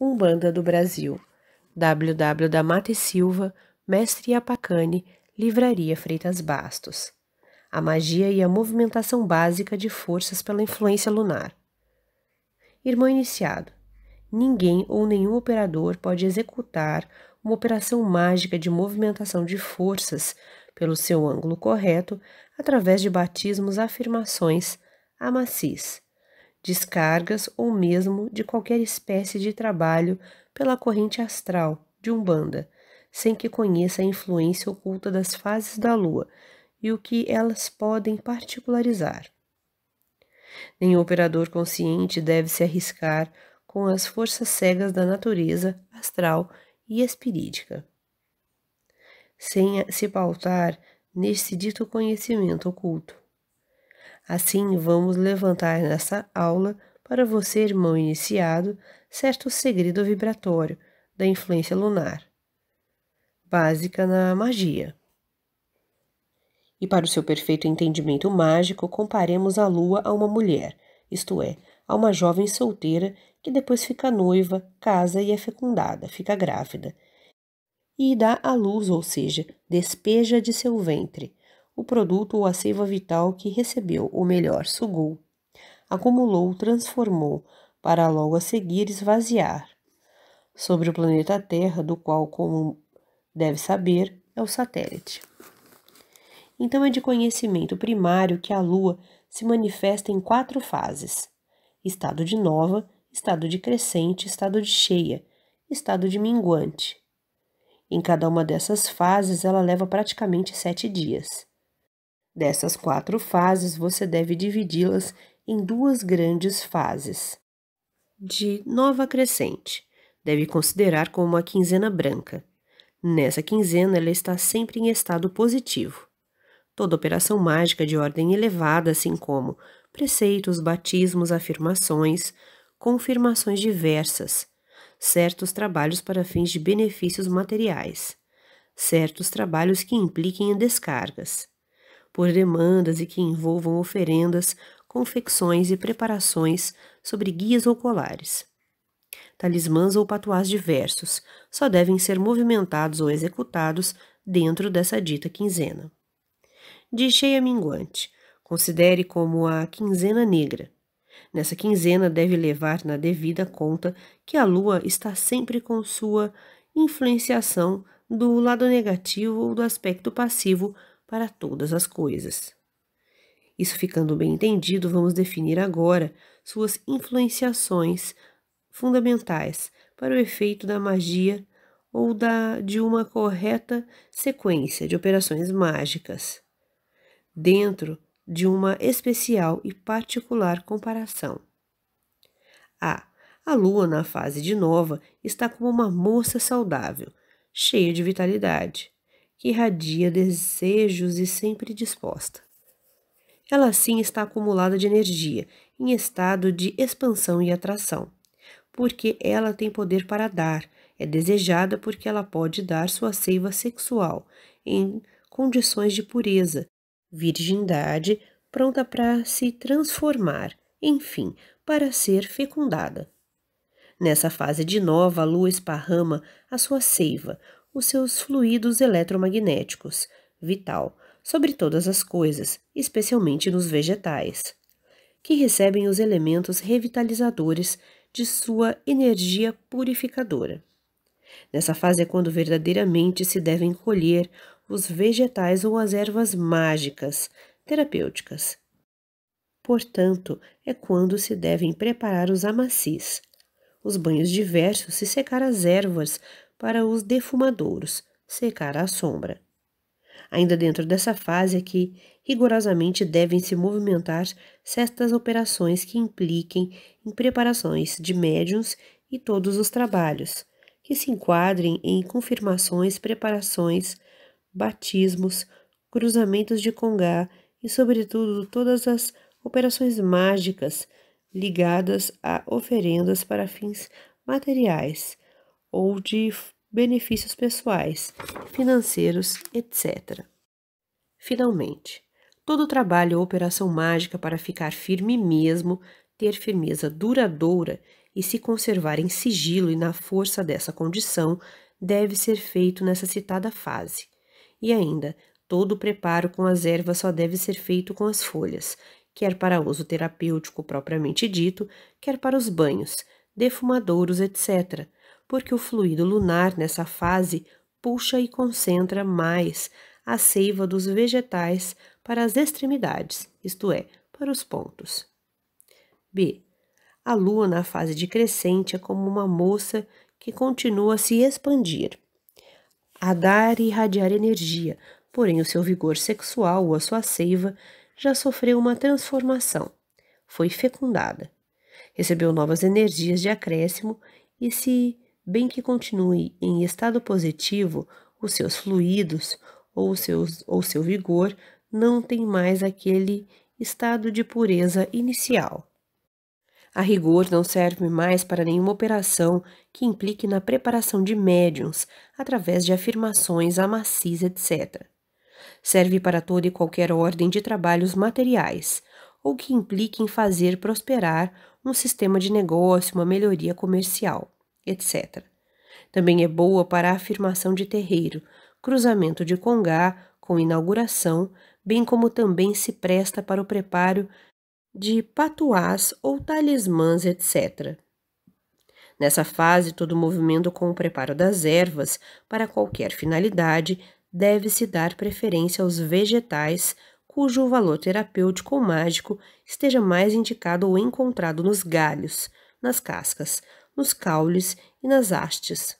Umbanda do Brasil. WW da Mata e Silva, Mestre Apacane, Livraria Freitas Bastos. A magia e a movimentação básica de forças pela influência lunar. Irmão iniciado. Ninguém ou nenhum operador pode executar uma operação mágica de movimentação de forças pelo seu ângulo correto através de batismos, afirmações, amacis, descargas ou mesmo de qualquer espécie de trabalho pela corrente astral de Umbanda, sem que conheça a influência oculta das fases da Lua e o que elas podem particularizar. Nenhum operador consciente deve se arriscar com as forças cegas da natureza astral e espirídica. Sem se pautar nesse dito conhecimento oculto. Assim, vamos levantar nessa aula para você, irmão iniciado, certo segredo vibratório da influência lunar, básica na magia. E para o seu perfeito entendimento mágico, comparemos a lua a uma mulher, isto é, a uma jovem solteira que depois fica noiva, casa e é fecundada, fica grávida. E dá à luz, ou seja, despeja de seu ventre o produto ou a seiva vital que recebeu, ou melhor, sugou, acumulou, transformou, para logo a seguir esvaziar. Sobre o planeta Terra, do qual, como deve saber, é o satélite. Então é de conhecimento primário que a Lua se manifesta em quatro fases: estado de nova, estado de crescente, estado de cheia, estado de minguante. Em cada uma dessas fases, ela leva praticamente sete dias. Dessas quatro fases, você deve dividi-las em duas grandes fases. De nova crescente, deve considerar como a quinzena branca. Nessa quinzena, ela está sempre em estado positivo. Toda operação mágica de ordem elevada, assim como preceitos, batismos, afirmações, confirmações diversas, certos trabalhos para fins de benefícios materiais, certos trabalhos que impliquem em descargas, por demandas e que envolvam oferendas, confecções e preparações sobre guias ou colares. Talismãs ou patuás diversos só devem ser movimentados ou executados dentro dessa dita quinzena. De cheia minguante, considere como a quinzena negra. Nessa quinzena deve levar na devida conta que a lua está sempre com sua influenciação do lado negativo ou do aspecto passivo para todas as coisas. Isso ficando bem entendido, vamos definir agora suas influenciações fundamentais para o efeito da magia ou da, de uma correta sequência de operações mágicas, dentro de uma especial e particular comparação. A. A lua na fase de nova está como uma moça saudável, cheia de vitalidade que irradia desejos e sempre disposta. Ela assim está acumulada de energia, em estado de expansão e atração, porque ela tem poder para dar, é desejada porque ela pode dar sua seiva sexual em condições de pureza, virgindade, pronta para se transformar, enfim, para ser fecundada. Nessa fase de nova, a lua esparrama a sua seiva, os seus fluidos eletromagnéticos, vital, sobre todas as coisas, especialmente nos vegetais, que recebem os elementos revitalizadores de sua energia purificadora. Nessa fase é quando verdadeiramente se devem colher os vegetais ou as ervas mágicas, terapêuticas. Portanto, é quando se devem preparar os amacis. Os banhos diversos e secar as ervas para os defumadouros, secar a sombra. Ainda dentro dessa fase é que rigorosamente devem se movimentar certas operações que impliquem em preparações de médiums e todos os trabalhos, que se enquadrem em confirmações, preparações, batismos, cruzamentos de congá e, sobretudo, todas as operações mágicas ligadas a oferendas para fins materiais, ou de benefícios pessoais, financeiros, etc. Finalmente, todo trabalho ou operação mágica para ficar firme mesmo, ter firmeza duradoura e se conservar em sigilo e na força dessa condição deve ser feito nessa citada fase. E ainda, todo preparo com as ervas só deve ser feito com as folhas, quer para uso terapêutico propriamente dito, quer para os banhos, defumadouros, etc., porque o fluido lunar nessa fase puxa e concentra mais a seiva dos vegetais para as extremidades, isto é, para os pontos. B. A lua na fase de crescente é como uma moça que continua a se expandir, a dar e irradiar energia, porém o seu vigor sexual ou a sua seiva já sofreu uma transformação, foi fecundada, recebeu novas energias de acréscimo e se bem que continue em estado positivo, os seus fluidos ou, seus, ou seu vigor não tem mais aquele estado de pureza inicial. A rigor não serve mais para nenhuma operação que implique na preparação de médiums através de afirmações a maciça, etc. Serve para toda e qualquer ordem de trabalhos materiais, ou que implique em fazer prosperar um sistema de negócio, uma melhoria comercial etc. Também é boa para a afirmação de terreiro, cruzamento de congá com inauguração, bem como também se presta para o preparo de patuás ou talismãs, etc. Nessa fase, todo movimento com o preparo das ervas para qualquer finalidade deve-se dar preferência aos vegetais cujo valor terapêutico ou mágico esteja mais indicado ou encontrado nos galhos, nas cascas, nos caules e nas hastes.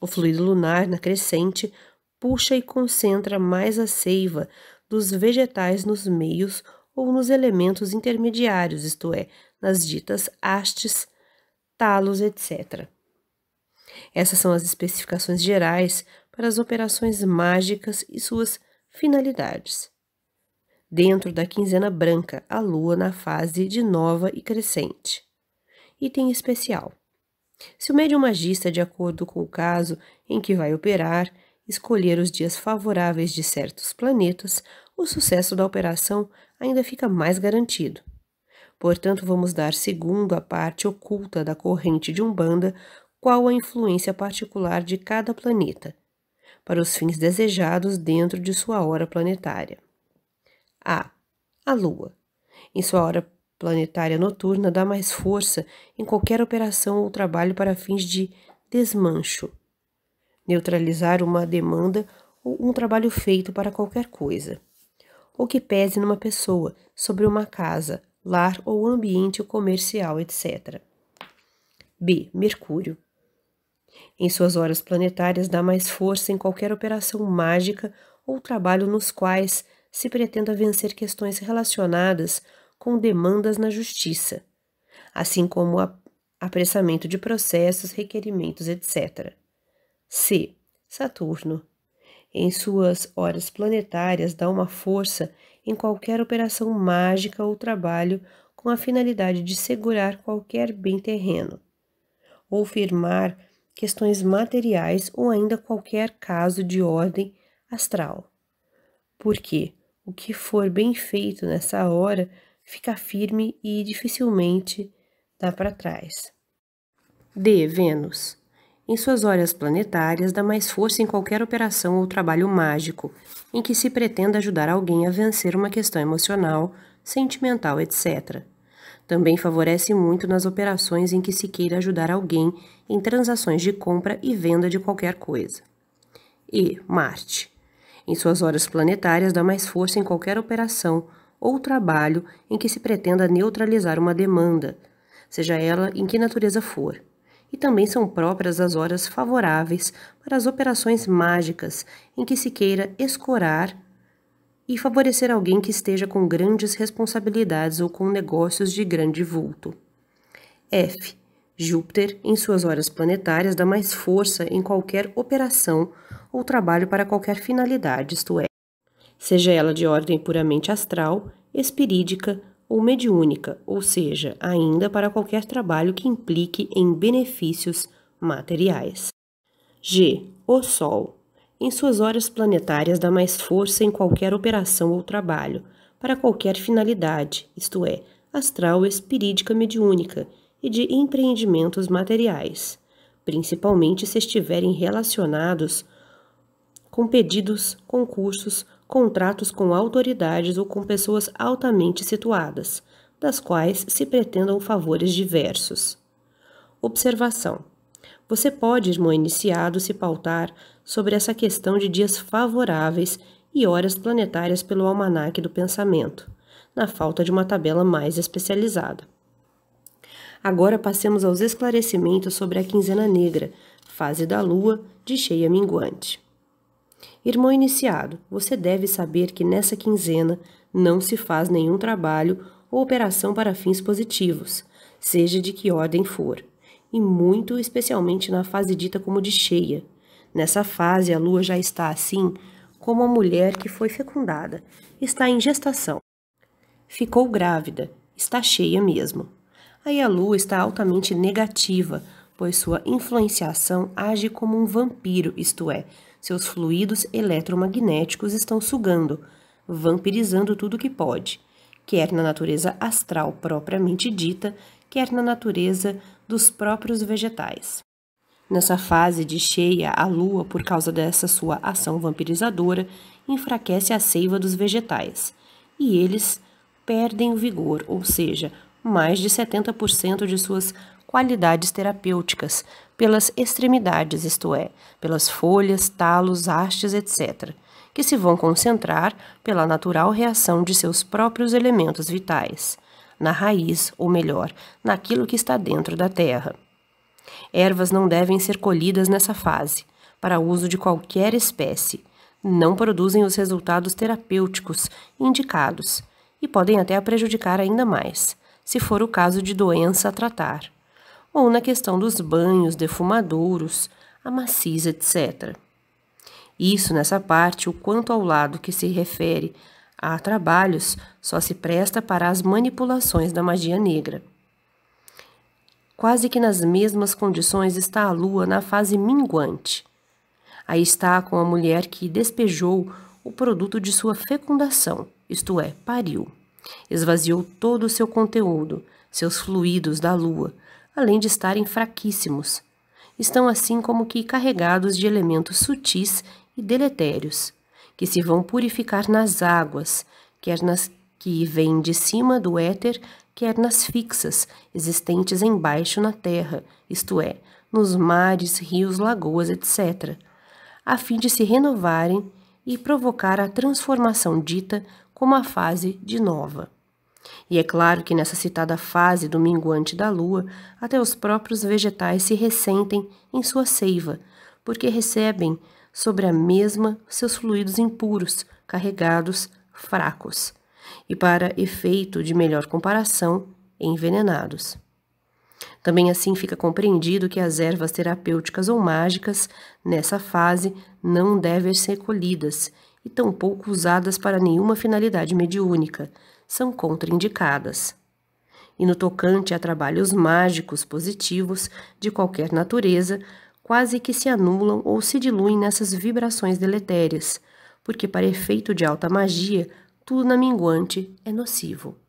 O fluido lunar na crescente puxa e concentra mais a seiva dos vegetais nos meios ou nos elementos intermediários, isto é, nas ditas hastes, talos, etc. Essas são as especificações gerais para as operações mágicas e suas finalidades. Dentro da quinzena branca, a lua na fase de nova e crescente. Item especial. Se o médium magista, de acordo com o caso em que vai operar, escolher os dias favoráveis de certos planetas, o sucesso da operação ainda fica mais garantido. Portanto, vamos dar segundo a parte oculta da corrente de Umbanda qual a influência particular de cada planeta, para os fins desejados dentro de sua hora planetária. A. A Lua. Em sua hora planetária noturna dá mais força em qualquer operação ou trabalho para fins de desmancho. Neutralizar uma demanda ou um trabalho feito para qualquer coisa. Ou que pese numa pessoa, sobre uma casa, lar ou ambiente comercial, etc. B. Mercúrio. Em suas horas planetárias, dá mais força em qualquer operação mágica ou trabalho nos quais se pretenda vencer questões relacionadas com demandas na justiça, assim como o apressamento de processos, requerimentos, etc. C. Saturno. Em suas horas planetárias, dá uma força em qualquer operação mágica ou trabalho com a finalidade de segurar qualquer bem terreno ou firmar questões materiais ou ainda qualquer caso de ordem astral. Porque o que for bem feito nessa hora fica firme e dificilmente dá para trás. D. Vênus. Em suas horas planetárias, dá mais força em qualquer operação ou trabalho mágico em que se pretenda ajudar alguém a vencer uma questão emocional, sentimental, etc. Também favorece muito nas operações em que se queira ajudar alguém em transações de compra e venda de qualquer coisa. E. Marte. Em suas horas planetárias, dá mais força em qualquer operação ou trabalho em que se pretenda neutralizar uma demanda, seja ela em que natureza for. E também são próprias as horas favoráveis para as operações mágicas em que se queira escorar e favorecer alguém que esteja com grandes responsabilidades ou com negócios de grande vulto. F. Júpiter, em suas horas planetárias, dá mais força em qualquer operação ou trabalho para qualquer finalidade, isto é, seja ela de ordem puramente astral, espirídica ou mediúnica, ou seja, ainda para qualquer trabalho que implique em benefícios materiais. G. O Sol. Em suas horas planetárias dá mais força em qualquer operação ou trabalho, para qualquer finalidade, isto é, astral espirídica mediúnica e de empreendimentos materiais, principalmente se estiverem relacionados com pedidos, concursos contratos com autoridades ou com pessoas altamente situadas, das quais se pretendam favores diversos. Observação: Você pode, irmão iniciado, se pautar sobre essa questão de dias favoráveis e horas planetárias pelo almanaque do pensamento, na falta de uma tabela mais especializada. Agora passemos aos esclarecimentos sobre a quinzena negra, fase da lua de cheia minguante. Irmão iniciado, você deve saber que nessa quinzena não se faz nenhum trabalho ou operação para fins positivos, seja de que ordem for, e muito especialmente na fase dita como de cheia. Nessa fase, a lua já está assim como a mulher que foi fecundada, está em gestação. Ficou grávida, está cheia mesmo. Aí a lua está altamente negativa, pois sua influenciação age como um vampiro, isto é, seus fluidos eletromagnéticos estão sugando, vampirizando tudo que pode, quer na natureza astral propriamente dita, quer na natureza dos próprios vegetais. Nessa fase de cheia, a lua, por causa dessa sua ação vampirizadora, enfraquece a seiva dos vegetais e eles perdem o vigor, ou seja, mais de 70% de suas qualidades terapêuticas, pelas extremidades, isto é, pelas folhas, talos, hastes, etc., que se vão concentrar pela natural reação de seus próprios elementos vitais, na raiz, ou melhor, naquilo que está dentro da terra. Ervas não devem ser colhidas nessa fase, para uso de qualquer espécie, não produzem os resultados terapêuticos indicados e podem até prejudicar ainda mais, se for o caso de doença a tratar ou na questão dos banhos, defumadouros, a maciça, etc. Isso nessa parte, o quanto ao lado que se refere a trabalhos, só se presta para as manipulações da magia negra. Quase que nas mesmas condições está a lua na fase minguante. Aí está com a mulher que despejou o produto de sua fecundação, isto é, pariu. Esvaziou todo o seu conteúdo, seus fluidos da lua, além de estarem fraquíssimos. Estão assim como que carregados de elementos sutis e deletérios, que se vão purificar nas águas, quer nas que vêm de cima do éter, quer nas fixas, existentes embaixo na terra, isto é, nos mares, rios, lagoas, etc., a fim de se renovarem e provocar a transformação dita como a fase de nova. E é claro que nessa citada fase do minguante da lua, até os próprios vegetais se ressentem em sua seiva, porque recebem sobre a mesma seus fluidos impuros, carregados, fracos, e para efeito de melhor comparação, envenenados. Também assim fica compreendido que as ervas terapêuticas ou mágicas, nessa fase, não devem ser colhidas e tampouco usadas para nenhuma finalidade mediúnica, são contraindicadas. E no tocante a trabalhos mágicos positivos de qualquer natureza, quase que se anulam ou se diluem nessas vibrações deletérias, porque para efeito de alta magia, tudo na minguante é nocivo.